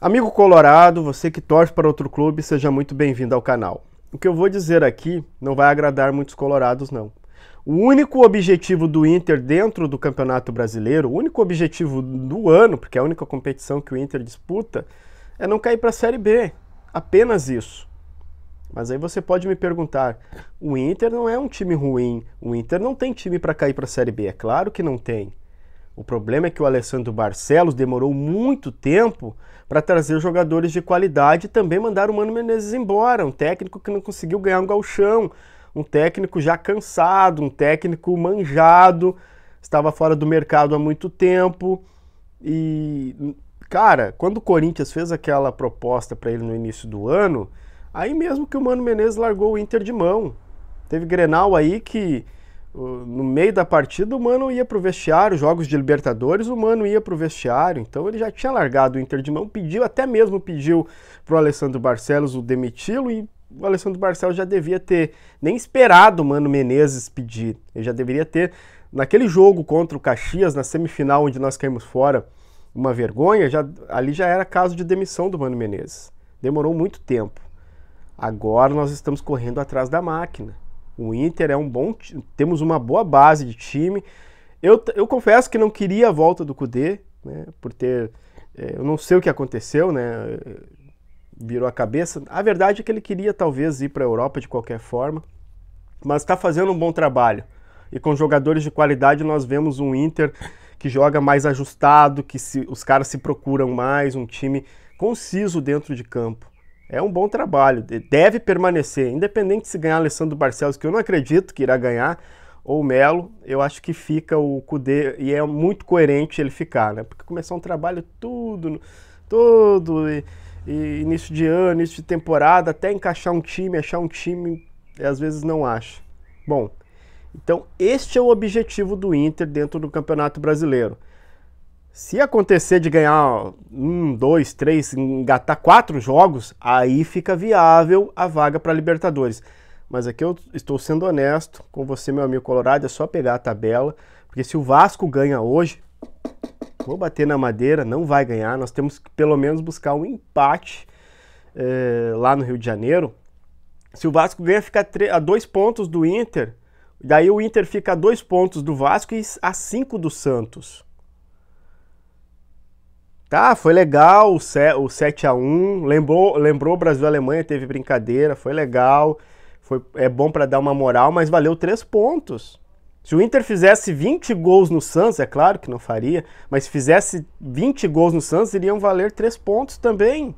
Amigo colorado, você que torce para outro clube, seja muito bem-vindo ao canal. O que eu vou dizer aqui não vai agradar muitos colorados, não. O único objetivo do Inter dentro do Campeonato Brasileiro, o único objetivo do ano, porque é a única competição que o Inter disputa, é não cair para a Série B. Apenas isso. Mas aí você pode me perguntar: o Inter não é um time ruim, o Inter não tem time para cair para a Série B. É claro que não tem. O problema é que o Alessandro Barcelos demorou muito tempo para trazer jogadores de qualidade e também mandar o Mano Menezes embora, um técnico que não conseguiu ganhar um galchão, um técnico já cansado, um técnico manjado, estava fora do mercado há muito tempo. E, cara, quando o Corinthians fez aquela proposta para ele no início do ano, aí mesmo que o Mano Menezes largou o Inter de mão. Teve Grenal aí que no meio da partida o Mano ia para o vestiário, jogos de Libertadores, o Mano ia para o vestiário, então ele já tinha largado o Inter de mão, pediu, até mesmo pediu para o Alessandro Barcelos o demiti-lo e o Alessandro Barcelos já devia ter nem esperado o Mano Menezes pedir, ele já deveria ter, naquele jogo contra o Caxias, na semifinal onde nós caímos fora, uma vergonha, já, ali já era caso de demissão do Mano Menezes, demorou muito tempo. Agora nós estamos correndo atrás da máquina. O Inter é um bom. Temos uma boa base de time. Eu, eu confesso que não queria a volta do Kudê, né? Por ter. É, eu não sei o que aconteceu, né? Virou a cabeça. A verdade é que ele queria talvez ir para a Europa de qualquer forma, mas está fazendo um bom trabalho. E com jogadores de qualidade, nós vemos um Inter que joga mais ajustado, que se, os caras se procuram mais, um time conciso dentro de campo é um bom trabalho, deve permanecer, independente se ganhar Alessandro Barcelos, que eu não acredito que irá ganhar, ou Melo, eu acho que fica o Cudê, e é muito coerente ele ficar, né? Porque começar um trabalho tudo, todo e, e início de ano, início de temporada, até encaixar um time, achar um time, é, às vezes não acha. Bom, então este é o objetivo do Inter dentro do Campeonato Brasileiro. Se acontecer de ganhar um, dois, três, engatar quatro jogos, aí fica viável a vaga para Libertadores. Mas aqui eu estou sendo honesto com você, meu amigo Colorado, é só pegar a tabela, porque se o Vasco ganha hoje, vou bater na madeira, não vai ganhar. Nós temos que pelo menos buscar um empate é, lá no Rio de Janeiro. Se o Vasco ganha, fica a dois pontos do Inter, daí o Inter fica a dois pontos do Vasco e a cinco do Santos. Tá, foi legal o 7 a 1 Lembrou, lembrou Brasil e Alemanha, teve brincadeira, foi legal. Foi, é bom para dar uma moral, mas valeu três pontos. Se o Inter fizesse 20 gols no Santos, é claro que não faria, mas se fizesse 20 gols no Santos, iriam valer 3 pontos também.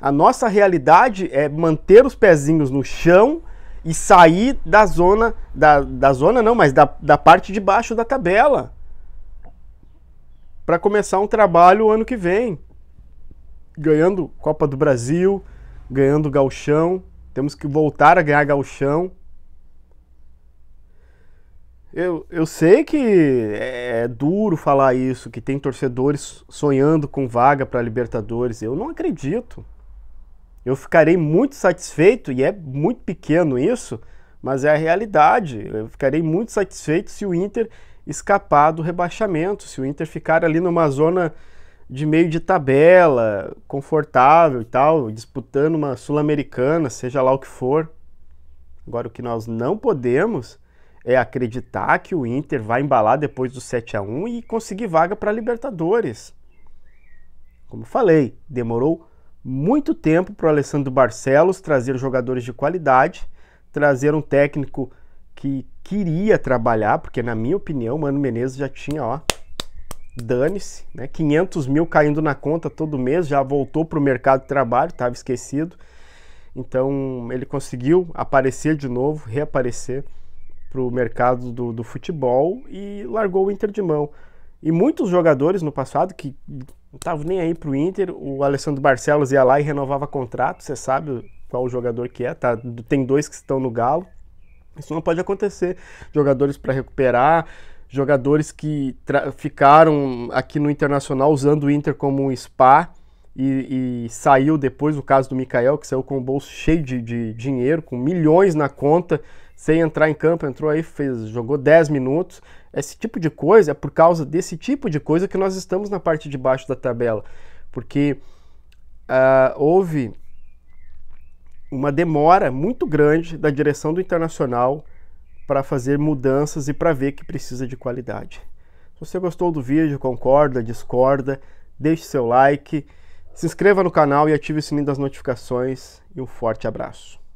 A nossa realidade é manter os pezinhos no chão e sair da zona, da, da zona não, mas da, da parte de baixo da tabela para começar um trabalho ano que vem, ganhando Copa do Brasil, ganhando Galchão, temos que voltar a ganhar Galchão. Eu, eu sei que é, é duro falar isso, que tem torcedores sonhando com vaga para Libertadores. Eu não acredito. Eu ficarei muito satisfeito, e é muito pequeno isso, mas é a realidade. Eu ficarei muito satisfeito se o Inter escapar do rebaixamento. Se o Inter ficar ali numa zona de meio de tabela, confortável e tal, disputando uma Sul-Americana, seja lá o que for. Agora, o que nós não podemos é acreditar que o Inter vai embalar depois do 7 a 1 e conseguir vaga para Libertadores. Como falei, demorou muito tempo para o Alessandro Barcelos trazer jogadores de qualidade, trazer um técnico que queria trabalhar, porque na minha opinião, Mano Menezes já tinha, ó, dane-se, né? 500 mil caindo na conta todo mês, já voltou para o mercado de trabalho, estava esquecido. Então ele conseguiu aparecer de novo, reaparecer para o mercado do, do, futebol e largou o Inter de mão. E muitos jogadores no passado que não estavam nem aí para o Inter, o Alessandro Barcelos ia lá e renovava contrato, você sabe qual o jogador que é, tá? tem dois que estão no Galo, isso não pode acontecer. Jogadores para recuperar, jogadores que ficaram aqui no Internacional usando o Inter como um spa e, e, saiu depois, o caso do Mikael, que saiu com o bolso cheio de, de dinheiro, com milhões na conta, sem entrar em campo, entrou aí, fez, jogou 10 minutos. Esse tipo de coisa é por causa desse tipo de coisa que nós estamos na parte de baixo da tabela. Porque uh, houve uma demora muito grande da direção do Internacional para fazer mudanças e para ver que precisa de qualidade. Se você gostou do vídeo, concorda, discorda, deixe seu like, se inscreva no canal e ative o sininho das notificações e um forte abraço.